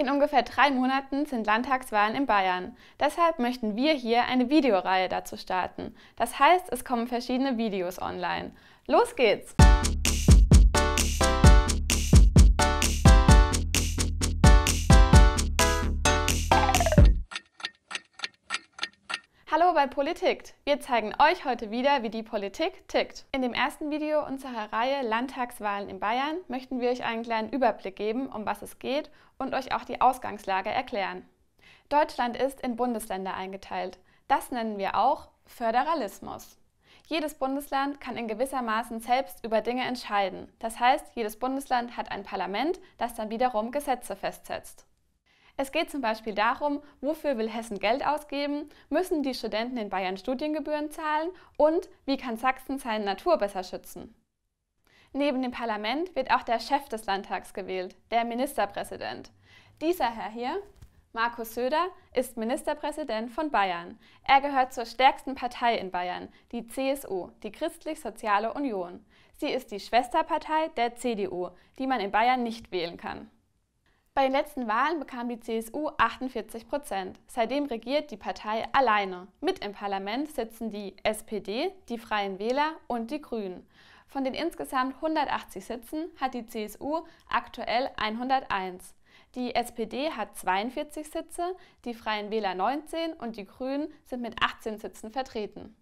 In ungefähr drei Monaten sind Landtagswahlen in Bayern. Deshalb möchten wir hier eine Videoreihe dazu starten. Das heißt, es kommen verschiedene Videos online. Los geht's! Hallo bei Politik. Wir zeigen euch heute wieder, wie die Politik tickt. In dem ersten Video unserer Reihe Landtagswahlen in Bayern möchten wir euch einen kleinen Überblick geben, um was es geht und euch auch die Ausgangslage erklären. Deutschland ist in Bundesländer eingeteilt. Das nennen wir auch Föderalismus. Jedes Bundesland kann in gewissermaßen selbst über Dinge entscheiden. Das heißt, jedes Bundesland hat ein Parlament, das dann wiederum Gesetze festsetzt. Es geht zum Beispiel darum, wofür will Hessen Geld ausgeben, müssen die Studenten in Bayern Studiengebühren zahlen und wie kann Sachsen seine Natur besser schützen. Neben dem Parlament wird auch der Chef des Landtags gewählt, der Ministerpräsident. Dieser Herr hier, Markus Söder, ist Ministerpräsident von Bayern. Er gehört zur stärksten Partei in Bayern, die CSU, die Christlich-Soziale Union. Sie ist die Schwesterpartei der CDU, die man in Bayern nicht wählen kann. Bei den letzten Wahlen bekam die CSU 48 Prozent. Seitdem regiert die Partei alleine. Mit im Parlament sitzen die SPD, die Freien Wähler und die Grünen. Von den insgesamt 180 Sitzen hat die CSU aktuell 101. Die SPD hat 42 Sitze, die Freien Wähler 19 und die Grünen sind mit 18 Sitzen vertreten.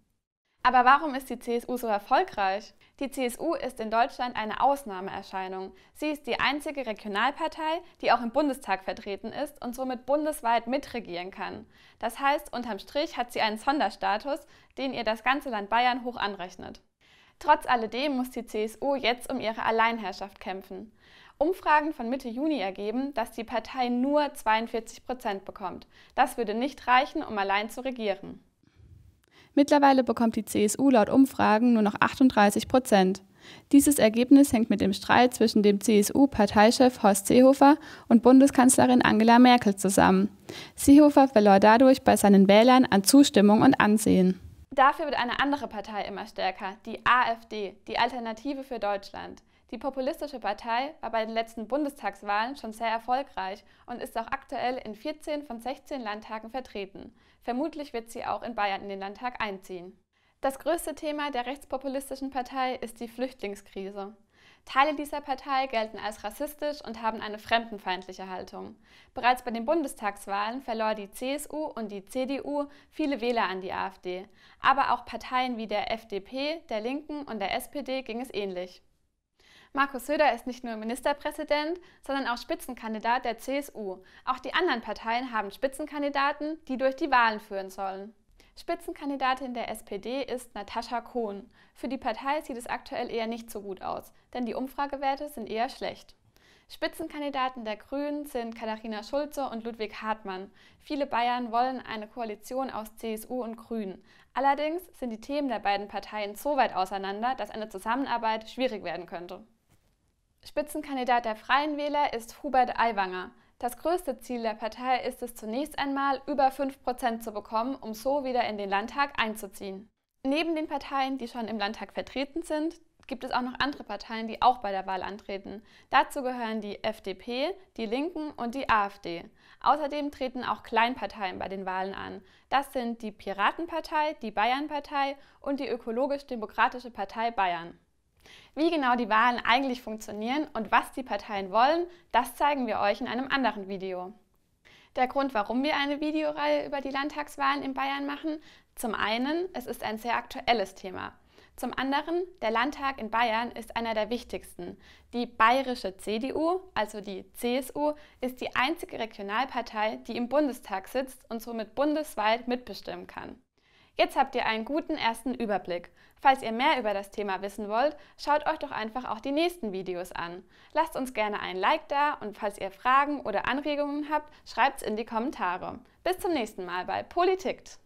Aber warum ist die CSU so erfolgreich? Die CSU ist in Deutschland eine Ausnahmeerscheinung. Sie ist die einzige Regionalpartei, die auch im Bundestag vertreten ist und somit bundesweit mitregieren kann. Das heißt, unterm Strich hat sie einen Sonderstatus, den ihr das ganze Land Bayern hoch anrechnet. Trotz alledem muss die CSU jetzt um ihre Alleinherrschaft kämpfen. Umfragen von Mitte Juni ergeben, dass die Partei nur 42 Prozent bekommt. Das würde nicht reichen, um allein zu regieren. Mittlerweile bekommt die CSU laut Umfragen nur noch 38 Prozent. Dieses Ergebnis hängt mit dem Streit zwischen dem CSU-Parteichef Horst Seehofer und Bundeskanzlerin Angela Merkel zusammen. Seehofer verlor dadurch bei seinen Wählern an Zustimmung und Ansehen. Dafür wird eine andere Partei immer stärker, die AfD, die Alternative für Deutschland. Die Populistische Partei war bei den letzten Bundestagswahlen schon sehr erfolgreich und ist auch aktuell in 14 von 16 Landtagen vertreten. Vermutlich wird sie auch in Bayern in den Landtag einziehen. Das größte Thema der rechtspopulistischen Partei ist die Flüchtlingskrise. Teile dieser Partei gelten als rassistisch und haben eine fremdenfeindliche Haltung. Bereits bei den Bundestagswahlen verlor die CSU und die CDU viele Wähler an die AfD. Aber auch Parteien wie der FDP, der Linken und der SPD ging es ähnlich. Markus Söder ist nicht nur Ministerpräsident, sondern auch Spitzenkandidat der CSU. Auch die anderen Parteien haben Spitzenkandidaten, die durch die Wahlen führen sollen. Spitzenkandidatin der SPD ist Natascha Kohn. Für die Partei sieht es aktuell eher nicht so gut aus, denn die Umfragewerte sind eher schlecht. Spitzenkandidaten der Grünen sind Katharina Schulze und Ludwig Hartmann. Viele Bayern wollen eine Koalition aus CSU und Grünen. Allerdings sind die Themen der beiden Parteien so weit auseinander, dass eine Zusammenarbeit schwierig werden könnte. Spitzenkandidat der Freien Wähler ist Hubert Aiwanger. Das größte Ziel der Partei ist es zunächst einmal, über 5 zu bekommen, um so wieder in den Landtag einzuziehen. Neben den Parteien, die schon im Landtag vertreten sind, gibt es auch noch andere Parteien, die auch bei der Wahl antreten. Dazu gehören die FDP, die Linken und die AfD. Außerdem treten auch Kleinparteien bei den Wahlen an. Das sind die Piratenpartei, die Bayernpartei und die Ökologisch-Demokratische Partei Bayern. Wie genau die Wahlen eigentlich funktionieren und was die Parteien wollen, das zeigen wir euch in einem anderen Video. Der Grund, warum wir eine Videoreihe über die Landtagswahlen in Bayern machen, zum einen, es ist ein sehr aktuelles Thema. Zum anderen, der Landtag in Bayern ist einer der wichtigsten. Die bayerische CDU, also die CSU, ist die einzige Regionalpartei, die im Bundestag sitzt und somit bundesweit mitbestimmen kann. Jetzt habt ihr einen guten ersten Überblick. Falls ihr mehr über das Thema wissen wollt, schaut euch doch einfach auch die nächsten Videos an. Lasst uns gerne ein Like da und falls ihr Fragen oder Anregungen habt, schreibt's in die Kommentare. Bis zum nächsten Mal bei Politikt.